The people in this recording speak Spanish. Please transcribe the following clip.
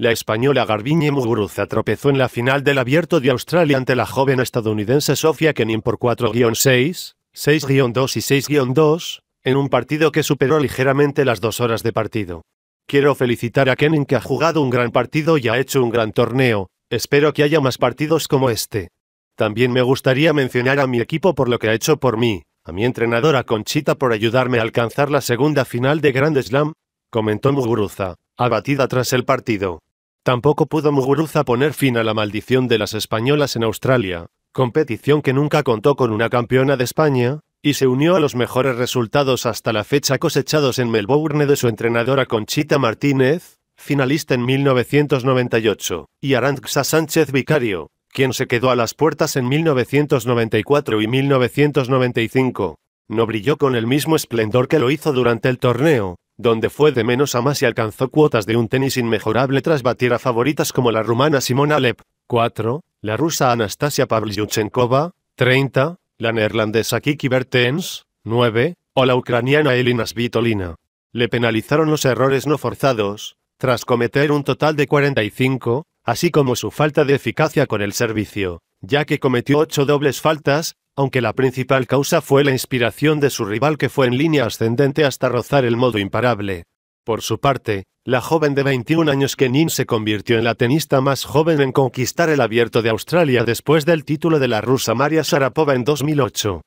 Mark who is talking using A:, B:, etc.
A: La española Garbiñe Muguruza tropezó en la final del Abierto de Australia ante la joven estadounidense Sofia Kenin por 4-6, 6-2 y 6-2, en un partido que superó ligeramente las dos horas de partido. Quiero felicitar a Kenin que ha jugado un gran partido y ha hecho un gran torneo, espero que haya más partidos como este. También me gustaría mencionar a mi equipo por lo que ha hecho por mí, a mi entrenadora Conchita por ayudarme a alcanzar la segunda final de Grand Slam, comentó Muguruza, abatida tras el partido. Tampoco pudo Muguruza poner fin a la maldición de las españolas en Australia, competición que nunca contó con una campeona de España, y se unió a los mejores resultados hasta la fecha cosechados en Melbourne de su entrenadora Conchita Martínez, finalista en 1998, y Arantxa Sánchez Vicario, quien se quedó a las puertas en 1994 y 1995. No brilló con el mismo esplendor que lo hizo durante el torneo, donde fue de menos a más y alcanzó cuotas de un tenis inmejorable tras batir a favoritas como la rumana Simona Alep, 4, la rusa Anastasia Pavlyuchenkova, 30, la neerlandesa Kiki Bertens, 9, o la ucraniana Elina Svitolina. Le penalizaron los errores no forzados, tras cometer un total de 45, así como su falta de eficacia con el servicio, ya que cometió 8 dobles faltas, aunque la principal causa fue la inspiración de su rival que fue en línea ascendente hasta rozar el modo imparable. Por su parte, la joven de 21 años Kenin se convirtió en la tenista más joven en conquistar el abierto de Australia después del título de la rusa Maria Sharapova en 2008.